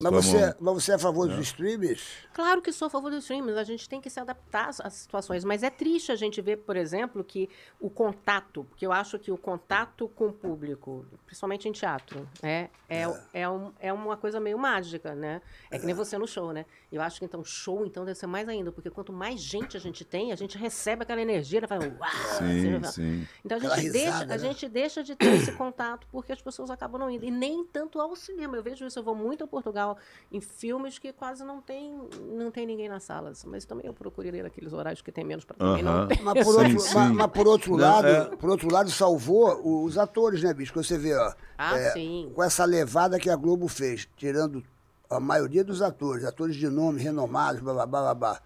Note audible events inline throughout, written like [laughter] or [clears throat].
Mas você, é, mas você é a favor dos é. streamers? Claro que sou a favor dos streamers. A gente tem que se adaptar às situações. Mas é triste a gente ver, por exemplo, que o contato, porque eu acho que o contato com o público, principalmente em teatro, é, é, é. é, um, é uma coisa meio mágica, né? É, é que nem é. você no show, né? Eu acho que então show então deve ser mais ainda, porque quanto mais gente a gente tem, a gente recebe aquela energia, ela né? vai, uau! Sim, sim. Então a gente, deixa, a né? gente deixa de ter esse contato porque as pessoas acabam não indo. E nem tanto ao cinema. Eu vejo isso, eu vou muito a Portugal tal, em filmes que quase não tem, não tem ninguém nas salas. Assim. Mas também eu procurei ler horários que tem menos para uh -huh. não Mas por sim, outro, sim. Mas, mas por outro lado, é... por outro lado, salvou os atores, né, bicho? Que você vê, ó. Ah, é, sim. Com essa levada que a Globo fez, tirando a maioria dos atores, atores de nome, renomados, blá blá blá blá. blá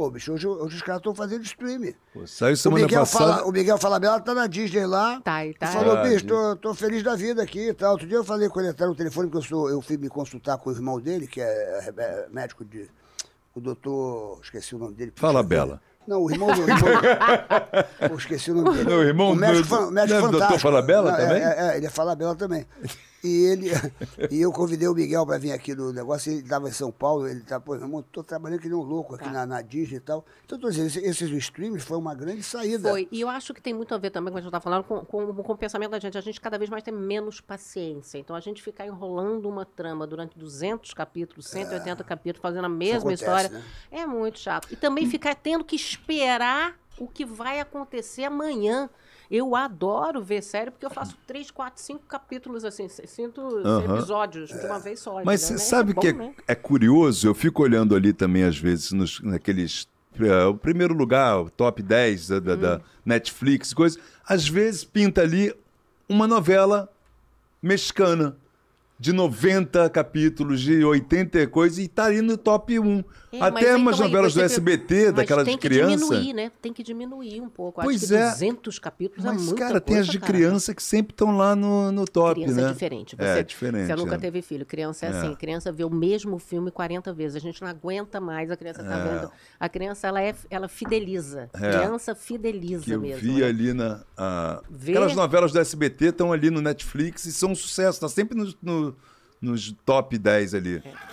Pô, bicho, hoje, hoje os caras estão fazendo streaming. Pô, saiu semana o Miguel passada. Fala, o Miguel Bela tá na Disney lá. Tá, e tá. falou, tá, bicho, tô, né? tô, feliz da vida aqui e tal. Outro dia eu falei com ele, tá no telefone, que eu, sou, eu fui me consultar com o irmão dele, que é, é, é médico de. O doutor. Esqueci o nome dele. Fala, Bela. Não, o irmão do. Irmão, [laughs] esqueci o nome dele. Não, o irmão o médico, do. o médico não, fantástico. O doutor fala Bela é, também? É, é, ele é Bela também. E ele [laughs] e eu convidei o Miguel para vir aqui no negócio, ele estava em São Paulo, ele estava, tá, pô, meu irmão, estou trabalhando que nem um louco aqui tá. na, na Disney e tal. Então, tô dizendo, esses, esses streams foi uma grande saída. Foi, e eu acho que tem muito a ver também, como a gente está falando, com, com, com o pensamento da gente. A gente cada vez mais tem menos paciência. Então, a gente ficar enrolando uma trama durante 200 capítulos, 180 é. Ah, capítulos, fazendo a mesma acontece, história, né? é muito chato. E também ficar tendo que esperar o que vai acontecer amanhã. Eu adoro ver série, porque eu faço [clears throat] três, quatro, cinco capítulos, assim, sinto uhum. episódios de uma vez só. Mas né? sabe é bom, que é, né? é, curioso? Eu fico olhando ali também, às vezes, nos, naqueles. Eh, o primeiro lugar, o top 10 da, da, hum. da Netflix, coisa. Às vezes pinta ali uma novela mexicana de 90 capítulos, de 80 coisas, e tá ali no top 1. É, Até umas então, novelas do SBT, mas daquelas de criança. Tem que diminuir, né? Tem que diminuir um pouco. Pois Acho que é. 200 capítulos é mas, é muita cara, coisa, tem as de cara. criança que sempre estão lá no, no top, criança é né? é diferente. Você, é, diferente. Você nunca é. teve filho. Criança é, é. assim. Criança vê o mesmo filme 40 vezes. A gente não aguenta mais a criança tá vendo. A criança, ela, é, ela fideliza. Criança fideliza que eu mesmo. Eu vi né? ali na... A... Aquelas novelas do SBT estão ali no Netflix e são um sucesso. Tá sempre no, no nos top 10 ali. É.